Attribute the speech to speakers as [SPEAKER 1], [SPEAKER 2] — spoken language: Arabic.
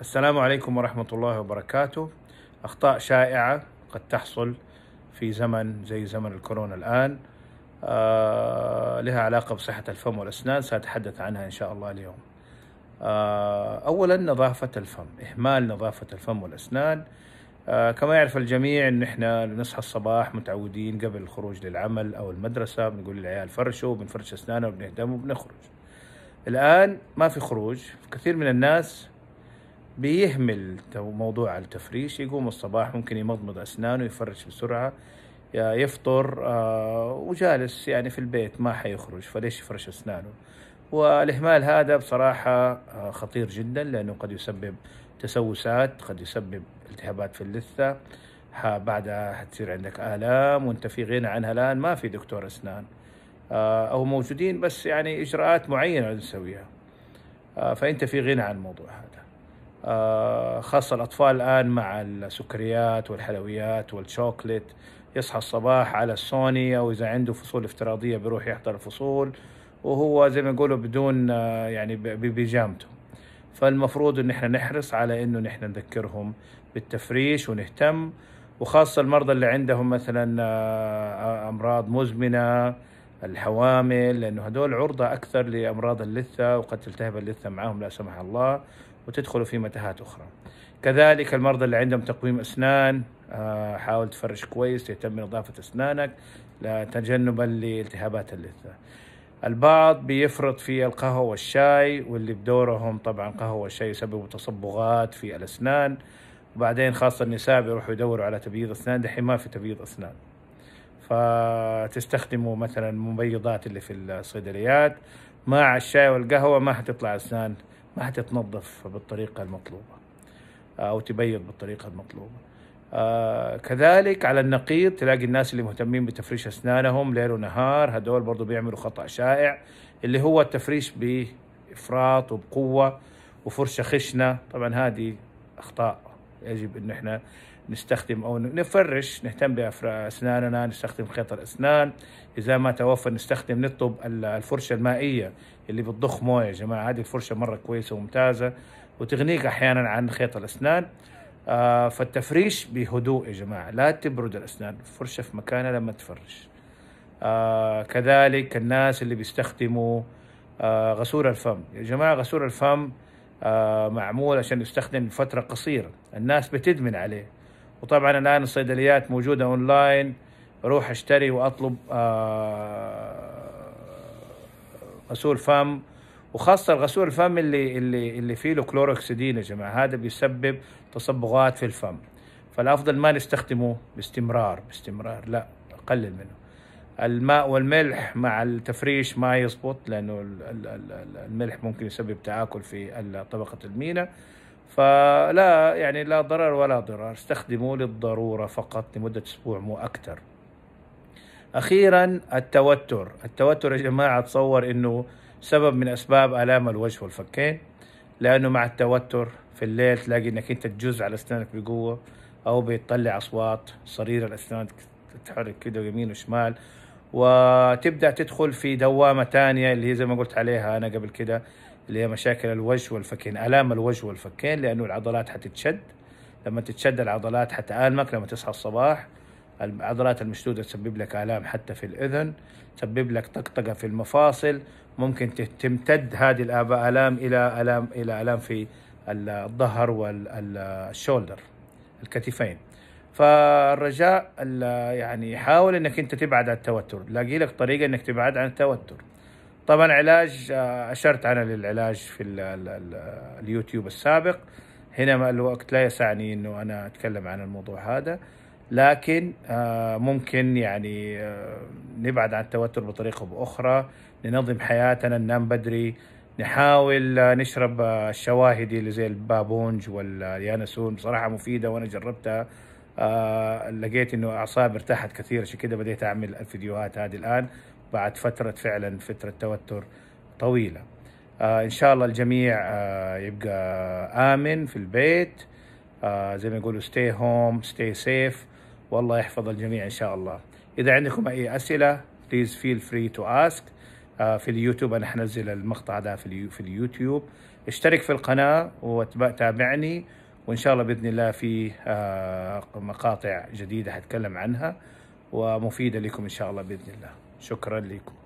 [SPEAKER 1] السلام عليكم ورحمة الله وبركاته أخطاء شائعة قد تحصل في زمن زي زمن الكورونا الآن آه لها علاقة بصحة الفم والأسنان سأتحدث عنها إن شاء الله اليوم آه أولا نظافة الفم إهمال نظافة الفم والأسنان آه كما يعرف الجميع ان احنا نصحى الصباح متعودين قبل الخروج للعمل او المدرسه بنقول للعيال فرشوا بنفرش اسناننا وبنهدم وبنخرج. الان ما في خروج، كثير من الناس بيهمل موضوع التفريش يقوم الصباح ممكن يمضمض أسنانه يفرش بسرعة يفطر آه، وجالس يعني في البيت ما حيخرج فليش يفرش أسنانه والإهمال هذا بصراحة آه، خطير جدا لأنه قد يسبب تسوسات قد يسبب التهابات في اللثة بعدها حتصير عندك آلام وانت في غنى عنها الآن ما في دكتور أسنان آه، أو موجودين بس يعني إجراءات معينة نسويها فأنت في غنى عن الموضوع هذا آه، خاصة الأطفال الآن مع السكريات والحلويات والشوكليت يصحى الصباح على السوني أو إذا عنده فصول افتراضية بيروح يحضر الفصول وهو زي ما يقولوا بدون آه، يعني ببيجامته فالمفروض ان احنا نحرص على انه نحن نذكرهم بالتفريش ونهتم وخاصه المرضى اللي عندهم مثلا آه، امراض مزمنه الحوامل لأنه هدول عرضة أكثر لأمراض اللثة وقد تلتهب اللثة معهم لا سمح الله وتدخلوا في متاهات أخرى كذلك المرضى اللي عندهم تقويم أسنان آه، حاول تفرش كويس تهتم بنظافة أسنانك تجنبا لالتهابات اللثة البعض بيفرط في القهوة والشاي واللي بدورهم طبعا قهوة والشاي يسببوا تصبغات في الأسنان وبعدين خاصة النساء بيروحوا يدوروا على تبييض أسنان دحين ما في تبييض أسنان فتستخدموا مثلا المبيضات اللي في الصيدليات مع الشاي والقهوة ما حتطلع أسنان ما حتتنظف بالطريقة المطلوبة أو تبيض بالطريقة المطلوبة آه كذلك على النقيض تلاقي الناس اللي مهتمين بتفريش أسنانهم ليل ونهار هدول برضو بيعملوا خطأ شائع اللي هو التفريش بإفراط وبقوة وفرشة خشنة طبعا هذه أخطاء يجب أن احنا نستخدم او نفرش نهتم باسناننا نستخدم خيط الاسنان اذا ما توفر نستخدم نطلب الفرشه المائيه اللي بتضخ مويه يا جماعه هذه الفرشه مره كويسه وممتازه وتغنيك احيانا عن خيط الاسنان آه فالتفريش بهدوء يا جماعه لا تبرد الاسنان الفرشه في مكانها لما تفرش آه كذلك الناس اللي بيستخدموا آه غسول الفم يا جماعه غسول الفم آه معمول عشان يستخدم لفتره قصيره الناس بتدمن عليه وطبعا الان الصيدليات موجوده اونلاين روح اشتري واطلب آه، غسول فم وخاصه الغسول الفم اللي اللي اللي فيه له كلوروكسيدين يا جماعه هذا بيسبب تصبغات في الفم فالافضل ما نستخدمه باستمرار باستمرار لا قلل منه الماء والملح مع التفريش ما يزبط لانه الملح ممكن يسبب تآكل في طبقه المينا فلا يعني لا ضرر ولا ضرار استخدموه للضرورة فقط لمدة أسبوع مو أكثر أخيرا التوتر التوتر يا جماعة تصور أنه سبب من أسباب آلام الوجه والفكين لأنه مع التوتر في الليل تلاقي أنك أنت تجوز على أسنانك بقوة أو بتطلع أصوات صرير الأسنان تتحرك كده يمين وشمال وتبدأ تدخل في دوامة تانية اللي هي زي ما قلت عليها أنا قبل كده اللي هي مشاكل الوجه والفكين آلام الوجه والفكين لأنه العضلات حتتشد لما تتشد العضلات حتآلمك لما تصحى الصباح العضلات المشدودة تسبب لك آلام حتى في الأذن تسبب لك طقطقة في المفاصل ممكن تمتد هذه الآلام إلى آلام إلى آلام في الظهر والشولدر الكتفين فالرجاء يعني حاول انك انت تبعد عن التوتر لاقي لك طريقه انك تبعد عن التوتر طبعا علاج آه، اشرت انا للعلاج في اليوتيوب السابق هنا الوقت لا يسعني انه انا اتكلم عن الموضوع هذا لكن آه، ممكن يعني آه، نبعد عن التوتر بطريقه باخرى ننظم حياتنا ننام بدري نحاول نشرب الشواهد اللي زي البابونج واليانسون بصراحه مفيده وانا جربتها لقيت انه اعصابي ارتاحت كثير عشان كذا بديت اعمل الفيديوهات هذه الان بعد فترة فعلا فترة توتر طويلة آه إن شاء الله الجميع آه يبقى آمن في البيت آه زي ما يقولوا stay home stay safe والله يحفظ الجميع إن شاء الله إذا عندكم أي أسئلة please feel free to ask آه، في اليوتيوب أنا حنزل المقطع ده في في اليوتيوب اشترك في القناة وتابعني وإن شاء الله بإذن الله في آه، مقاطع جديدة هتكلم عنها ومفيدة لكم إن شاء الله بإذن الله شكرا لكم